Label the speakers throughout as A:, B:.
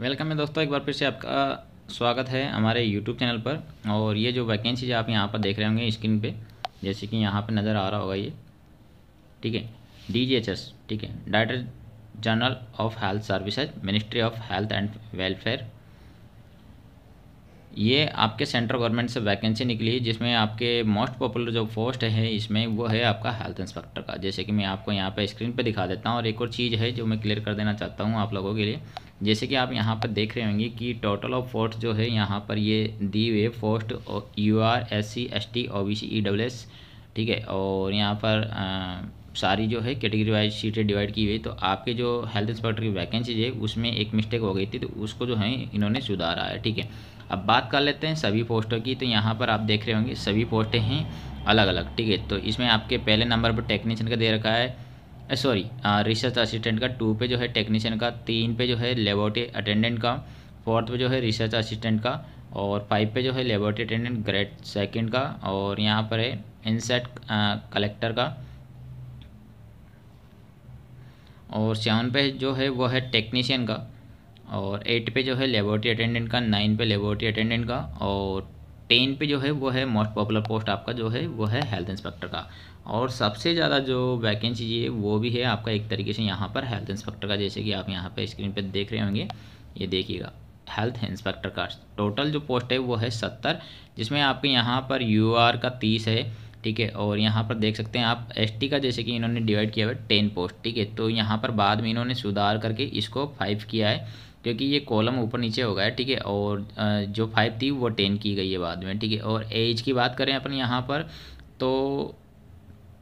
A: welcome है दोस्तों एक बार फिर से आपका स्वागत है हमारे यूट्यूब चैनल पर और ये जो वैकेंसीज आप यहाँ पर देख रहे होंगे स्क्रीन पे जैसे कि यहाँ पर नज़र आ रहा होगा ये ठीक है डी जी एच एस ठीक है director general of health services ministry of health and welfare ये आपके सेंट्रल गवर्नमेंट से वैकेंसी निकली है जिसमें आपके मोस्ट पॉपुलर जो पोस्ट है इसमें वो है आपका हेल्थ इंस्पेक्टर का जैसे कि मैं आपको यहाँ पर स्क्रीन पर दिखा देता हूँ और एक और चीज़ है जो मैं क्लियर कर देना चाहता हूँ आप लोगों के लिए जैसे कि आप यहाँ पर देख रहे होंगे कि टोटल ऑफ पोस्ट जो है यहाँ पर ये दी वे post U R S C S T O B C E W S ठीक है और यहाँ पर आ, सारी जो है कैटेगरी वाइज सीटें डिवाइड की हुई तो आपके जो हेल्थ इंस्पेक्टर की वैकेंसीज है उसमें एक मिस्टेक हो गई थी तो उसको जो है इन्होंने सुधारा है ठीक है अब बात कर लेते हैं सभी पोस्टों की तो यहाँ पर आप देख रहे होंगे सभी पोस्टें हैं अलग अलग ठीक है तो इसमें आपके पहले नंबर पर टेक्नीशियन का दे रखा है सॉरी रिसर्च असिस्टेंट का टू पे जो है टेक्नीशियन का तीन पे जो है लेबोरेटरी अटेंडेंट का फोर्थ पे जो है रिसर्च असिस्टेंट का और फाइव पे जो है लेबोरेटरी अटेंडेंट ग्रेड सेकंड का और यहाँ पर है इनसेट कलेक्टर का और सेवन पे जो है वो है टेक्नीशियन का और एट पे जो है लेबोरेटरी अटेंडेंट का नाइन पे लेबोरेटरी अटेंडेंट का और टेन पे जो है वो है मोस्ट पॉपुलर पोस्ट आपका जो है वो है हेल्थ इंस्पेक्टर का और सबसे ज़्यादा जो वैकेंसी है वो भी है आपका एक तरीके से यहाँ पर हेल्थ इंस्पेक्टर का जैसे कि आप यहाँ पर स्क्रीन पर देख रहे होंगे ये देखिएगा हेल्थ इंस्पेक्टर का टोटल जो पोस्ट है वो है सत्तर जिसमें आपके यहाँ पर यू का तीस है ठीक है और यहाँ पर देख सकते हैं आप एसटी का जैसे कि इन्होंने डिवाइड किया हुआ है टेन पोस्ट ठीक है तो यहाँ पर बाद में इन्होंने सुधार करके इसको फाइव किया है क्योंकि ये कॉलम ऊपर नीचे हो गया है ठीक है और जो फाइव थी वो टेन की गई है बाद में ठीक है और एज की बात करें अपन यहाँ पर तो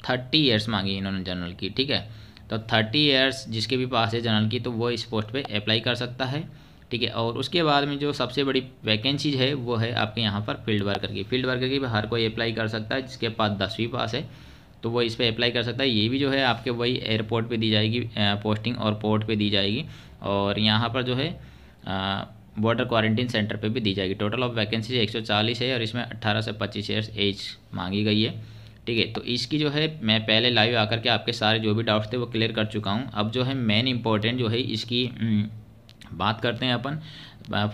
A: थर्टी ईयर्स मांगी इन्होंने जनरल की ठीक है तो थर्टी ईयर्स जिसके भी पास है जनरल की तो वो इस पोस्ट पे अप्लाई कर सकता है ठीक है और उसके बाद में जो सबसे बड़ी वैकेंसीज है वो है आपके यहाँ पर फील्ड वर्कर की फील्ड वर्कर की हर कोई अप्लाई कर सकता है जिसके पास दसवीं पास है तो वो इस पर अप्लाई कर सकता है ये भी जो है आपके वही एयरपोर्ट पे दी जाएगी पोस्टिंग और पोर्ट पे दी जाएगी और यहाँ पर जो है बॉर्डर क्वारंटीन सेंटर पे भी दी जाएगी टोटल ऑफ वैकेंसी 140 है और इसमें 18 से 25 ईयर्स एज मांगी गई है ठीक है तो इसकी जो है मैं पहले लाइव आकर के आपके सारे जो भी डाउट्स थे वो क्लियर कर चुका हूँ अब जो है मेन इंपॉर्टेंट जो है इसकी हम्म, बात करते हैं अपन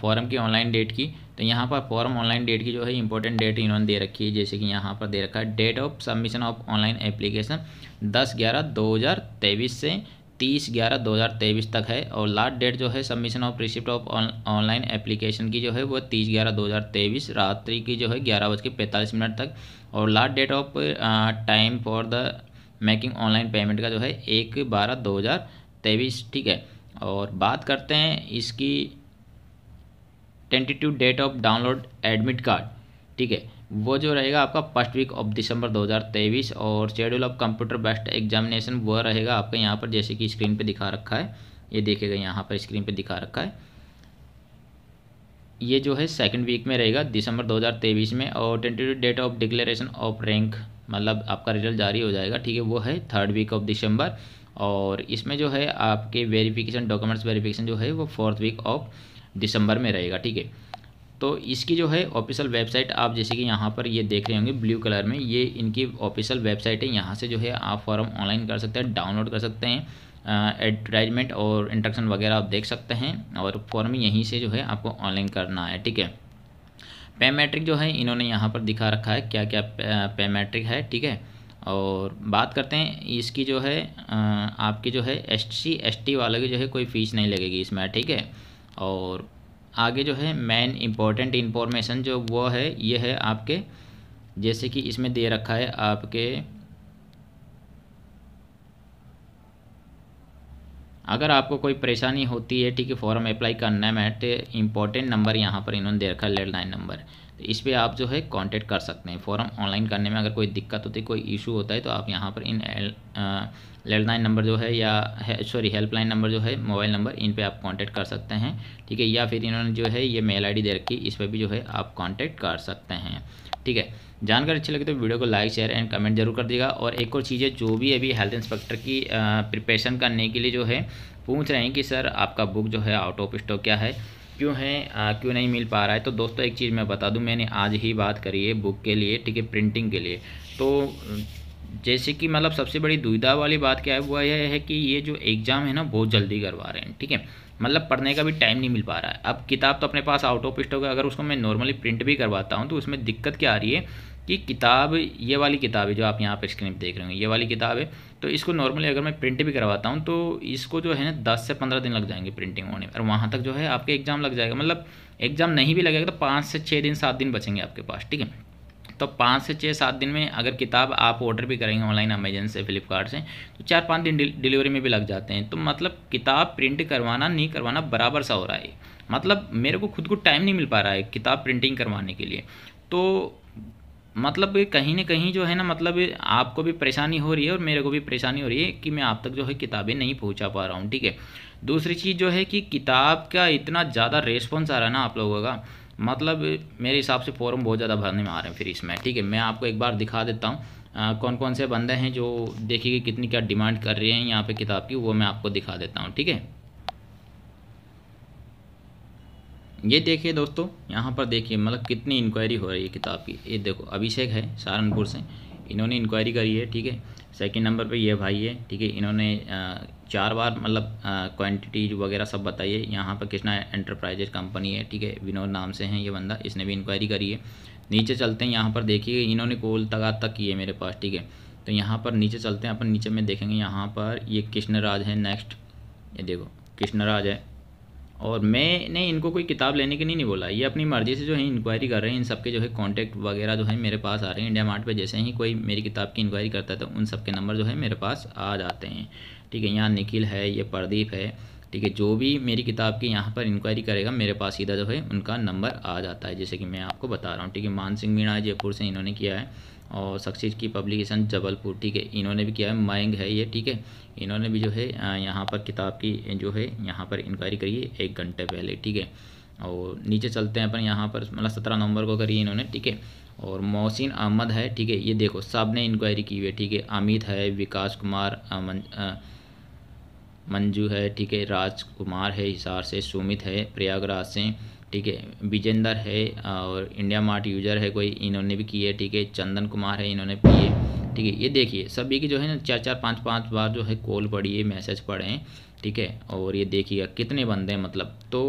A: फॉरम की ऑनलाइन डेट की तो यहाँ पर फॉरम ऑनलाइन डेट की जो है इंपॉर्टेंट डेट इन्होंने दे रखी है जैसे कि यहाँ पर दे रखा है date of submission of online application दस ग्यारह दो हज़ार तेईस से तीस ग्यारह दो हज़ार तेईस तक है और लास्ट डेट जो है submission of receipt of online application की जो है वो तीस ग्यारह दो हज़ार तेईस रात्रि की जो है ग्यारह बज के पैंतालीस मिनट तक और last date of time for the making online payment का जो है एक बारह दो हज़ार तेईस ठीक है और बात करते हैं इसकी tentative date of download admit card ठीक है वो जो रहेगा आपका फर्स्ट वीक ऑफ दिसंबर 2023 और schedule of computer based examination वह रहेगा आपका यहाँ पर जैसे कि स्क्रीन पे दिखा रखा है ये देखेगा यहाँ पर स्क्रीन पे दिखा रखा है ये जो है सेकंड वीक में रहेगा दिसंबर 2023 में और tentative date of declaration of rank मतलब आपका रिजल्ट जारी हो जाएगा ठीक है वो है थर्ड वीक ऑफ दिसंबर और इसमें जो है आपके वेरीफिकेशन डॉक्यूमेंट्स वेरीफिकेशन जो है वो फोर्थ वीक ऑफ दिसंबर में रहेगा ठीक है तो इसकी जो है ऑफिशियल वेबसाइट आप जैसे कि यहाँ पर ये देख रहे होंगे ब्लू कलर में ये इनकी ऑफिशियल वेबसाइट है यहाँ से जो है आप फॉर्म ऑनलाइन कर सकते हैं डाउनलोड कर सकते हैं एडवर्टाइजमेंट और इंट्रक्शन वगैरह आप देख सकते हैं और फॉर्म यहीं से जो है आपको ऑनलाइन करना है ठीक है मैट्रिक जो है इन्होंने यहाँ पर दिखा रखा है क्या क्या मैट्रिक है ठीक है और बात करते हैं इसकी जो है आपकी जो है एस सी एस टी वाले की जो है कोई फ़ीस नहीं लगेगी इसमें ठीक है और आगे जो है मेन इम्पॉर्टेंट इन्फॉर्मेशन जो वो है ये है आपके जैसे कि इसमें दे रखा है आपके अगर आपको कोई परेशानी होती है ठीक है फॉर्म अप्लाई करने में तो इम्पोर्टेंट नंबर यहाँ पर इन्होंने दे रखा है लैंडलाइन नंबर तो इस पर आप जो है कॉन्टेक्ट कर सकते हैं फॉर्म ऑनलाइन करने में अगर कोई दिक्कत होती है कोई इशू होता है तो आप यहाँ पर इन लैंडलाइन नंबर जो है या सॉरी हेल्पलाइन नंबर जो है मोबाइल नंबर इन पे आप कांटेक्ट कर सकते हैं ठीक है या फिर इन्होंने जो है ये मेल आईडी दे रखी इस पर भी जो है आप कांटेक्ट कर सकते हैं ठीक है जानकारी अच्छी लगे तो वीडियो को लाइक शेयर एंड कमेंट जरूर कर देगा और एक और चीज़ है जो भी अभी हेल्थ इंस्पेक्टर की प्रिपरेशन करने के लिए जो है पूछ रहे हैं कि सर आपका बुक जो है आउट ऑफ स्टॉक क्या है क्यों है क्यों नहीं मिल पा रहा है तो दोस्तों एक चीज़ मैं बता दूं मैंने आज ही बात करी है बुक के लिए ठीक है प्रिंटिंग के लिए तो जैसे कि मतलब सबसे बड़ी दुविधा वाली बात क्या है वो यह है कि ये जो एग्ज़ाम है ना बहुत जल्दी करवा रहे हैं ठीक है मतलब पढ़ने का भी टाइम नहीं मिल पा रहा है अब किताब तो अपने पास आउट ऑफ स्टॉक है अगर उसको मैं नॉर्मली प्रिंट भी करवाता हूँ तो उसमें दिक्कत क्या आ रही है कि किताब ये वाली किताब है जो आप यहाँ पर स्क्रीन पर देख रहे होंगे ये वाली किताब है तो इसको नॉर्मली अगर मैं प्रिंट भी करवाता हूँ तो इसको जो है ना दस से पंद्रह दिन लग जाएंगे प्रिंटिंग होने और वहाँ तक जो है आपके एग्ज़ाम लग जाएगा मतलब एग्ज़ाम नहीं भी लगेगा तो पाँच से छः दिन सात दिन बचेंगे आपके पास ठीक है तो पाँच से छः सात दिन में अगर किताब आप ऑर्डर भी करेंगे ऑनलाइन अमेजन से फ्लिपकार्ट से तो चार पाँच दिन डिलीवरी में भी लग जाते हैं तो मतलब किताब प्रिंट करवाना नहीं करवाना बराबर सा हो रहा है मतलब मेरे को खुद को टाइम नहीं मिल पा रहा है किताब प्रिंटिंग करवाने के लिए तो मतलब कहीं ना कहीं जो है ना मतलब आपको भी परेशानी हो रही है और मेरे को भी परेशानी हो रही है कि मैं आप तक जो है किताबें नहीं पहुंचा पा रहा हूँ ठीक है दूसरी चीज़ जो है कि किताब का इतना ज़्यादा रेस्पॉन्स आ रहा है ना आप लोगों का मतलब मेरे हिसाब से फॉरम बहुत ज़्यादा भरने में आ रहे हैं फिर इसमें ठीक है मैं आपको एक बार दिखा देता हूँ कौन कौन से बंदे हैं जो देखिए कितनी क्या डिमांड कर रहे हैं यहाँ पर किताब की वो मैं आपको दिखा देता हूँ ठीक है ये देखिए दोस्तों यहाँ पर देखिए मतलब कितनी इंक्वायरी हो रही है किताब की ये देखो अभिषेक है सहारनपुर से इन्होंने इंक्वायरी करी है ठीक है सेकंड नंबर पे ये भाई है ठीक है इन्होंने चार बार मतलब क्वांटिटीज वगैरह सब बताइए यहाँ पर कृष्णा एंटरप्राइजेज कंपनी है ठीक है विनोद नाम से है ये बंदा इसने भी इंक्वायरी करी है नीचे चलते हैं यहाँ पर देखिए इन्होंने कोल तगा तक की है मेरे पास ठीक है तो यहाँ पर नीचे चलते हैं अपन नीचे में देखेंगे यहाँ पर ये कृष्णराज है नेक्स्ट ये देखो कृष्णराज है और मैंने इनको कोई किताब लेने के लिए नहीं, नहीं बोला ये अपनी मर्ज़ी से जो है इंक्वायरी कर रहे हैं इन सब के जो है कॉन्टैक्ट वगैरह जो है मेरे पास आ रहे हैं इंडिया मार्ट पर जैसे ही कोई मेरी किताब की इंक्वायरी करता है तो उन सबके नंबर जो है मेरे पास आ जाते हैं ठीक है यहाँ निखिल है ये प्रदीप है ठीक है जो भी मेरी किताब की यहाँ पर इंक्वायरी करेगा मेरे पास सीधा जो है उनका नंबर आ जाता है जैसे कि मैं आपको बता रहा हूँ ठीक है मान सिंह मीणा जयपुर से इन्होंने किया है और सक्सेस की पब्लिकेशन जबलपुर ठीक है इन्होंने भी किया है मायंग है ये ठीक है इन्होंने भी जो है यहाँ पर किताब की जो है यहाँ पर इंक्वायरी करी है एक घंटे पहले ठीक है और नीचे चलते हैं अपन यहाँ पर मतलब सत्रह नवंबर को करिए इन्होंने ठीक है और मोहसिन अहमद है ठीक है ये देखो साहब ने इंक्वायरी की हुई है ठीक है अमित है विकास कुमार मंजू है ठीक है राज कुमार है हिसार से सुमित है प्रयागराज से ठीक है विजेंदर है और इंडिया मार्ट यूजर है कोई इन्होंने भी किए ठीक है चंदन कुमार है इन्होंने किए ठीक है ये देखिए सभी की जो है ना चार चार पाँच पाँच बार जो है कॉल पढ़िए मैसेज हैं ठीक है और ये देखिएगा कितने बंदे हैं मतलब तो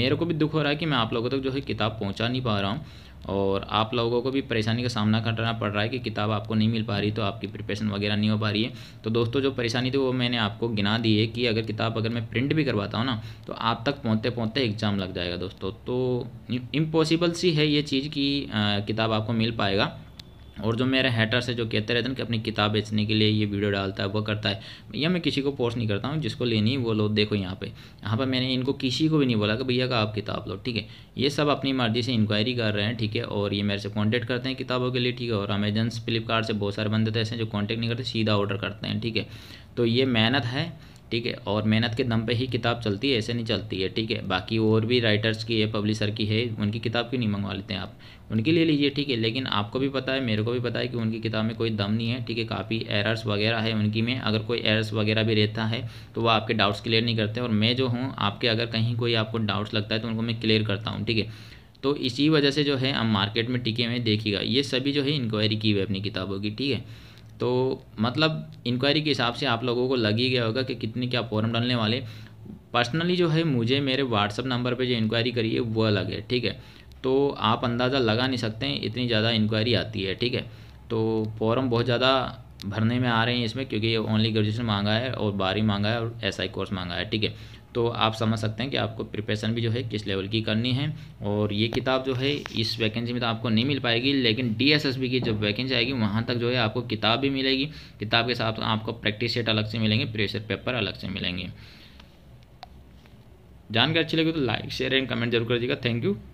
A: मेरे को भी दुख हो रहा है कि मैं आप लोगों तक तो जो है किताब पहुंचा नहीं पा रहा हूँ और आप लोगों को भी परेशानी का सामना करना पड़ रहा है कि किताब आपको नहीं मिल पा रही तो आपकी प्रिपरेशन वगैरह नहीं हो पा रही है तो दोस्तों जो परेशानी थी वो मैंने आपको गिना दी है कि अगर किताब अगर मैं प्रिंट भी करवाता हूँ ना तो आप तक पहुँचते पहुँचते एग्ज़ाम लग जाएगा दोस्तों तो इम्पॉसिबल सी है ये चीज़ कि किताब आपको मिल पाएगा और जो मेरे हैटर से जो कहते रहते हैं कि अपनी किताब बेचने के लिए ये वीडियो डालता है वो करता है भैया मैं किसी को पोस्ट नहीं करता हूँ जिसको लेनी वो लो देखो यहाँ पे यहाँ पर मैंने इनको किसी को भी नहीं बोला कि भैया का आप किताब लो ठीक है ये सब अपनी मर्ज़ी से इंक्वायरी कर रहे हैं ठीक है और ये मेरे से कॉन्टैक्ट करते हैं किताबों के लिए ठीक है और अमेजन फ्लिपकार्ट से बहुत सारे बंदे तो ऐसे हैं जो कॉन्टैक्ट नहीं करते सीधा ऑर्डर करते हैं ठीक है तो ये मेहनत है ठीक है और मेहनत के दम पे ही किताब चलती है ऐसे नहीं चलती है ठीक है बाकी और भी राइटर्स की है पब्लिशर की है उनकी किताब क्यों नहीं मंगवा लेते हैं आप उनके लिए लीजिए ठीक है लेकिन आपको भी पता है मेरे को भी पता है कि उनकी किताब में कोई दम नहीं है ठीक है काफ़ी एरर्स वगैरह है उनकी में अगर कोई एरर्स वगैरह भी रहता है तो वह आपके डाउट्स क्लियर नहीं करते और मैं जो हूँ आपके अगर कहीं कोई आपको डाउट्स लगता है तो उनको मैं क्लियर करता हूँ ठीक है तो इसी वजह से जो है हम मार्केट में टिके हुए देखिएगा ये सभी जो है इंक्वायरी की हुई अपनी किताबों की ठीक है तो मतलब इंक्वायरी के हिसाब से आप लोगों को लग ही गया होगा कि कितने क्या फॉर्म डालने वाले पर्सनली जो है मुझे मेरे व्हाट्सअप नंबर पर जो इंक्वायरी करी है वो अलग है ठीक है तो आप अंदाज़ा लगा नहीं सकते हैं इतनी ज़्यादा इंक्वायरी आती है ठीक है तो फॉर्म बहुत ज़्यादा भरने में आ रहे हैं इसमें क्योंकि ये ओनली ग्रेजुएशन मांगा है और बारहवीं मांगा है और एसआई कोर्स मांगा है ठीक है तो आप समझ सकते हैं कि आपको प्रिपरेशन भी जो है किस लेवल की करनी है और ये किताब जो है इस वैकेंसी में तो आपको नहीं मिल पाएगी लेकिन डीएसएसबी की जब वैकेंसी आएगी वहाँ तक जो है आपको किताब भी मिलेगी किताब के साथ आपको प्रैक्टिस सेट अलग से मिलेंगे प्रेशर पेपर अलग से मिलेंगे जानकारी अच्छी लगी तो लाइक शेयर एंड कमेंट जरूर कर दीजिएगा थैंक यू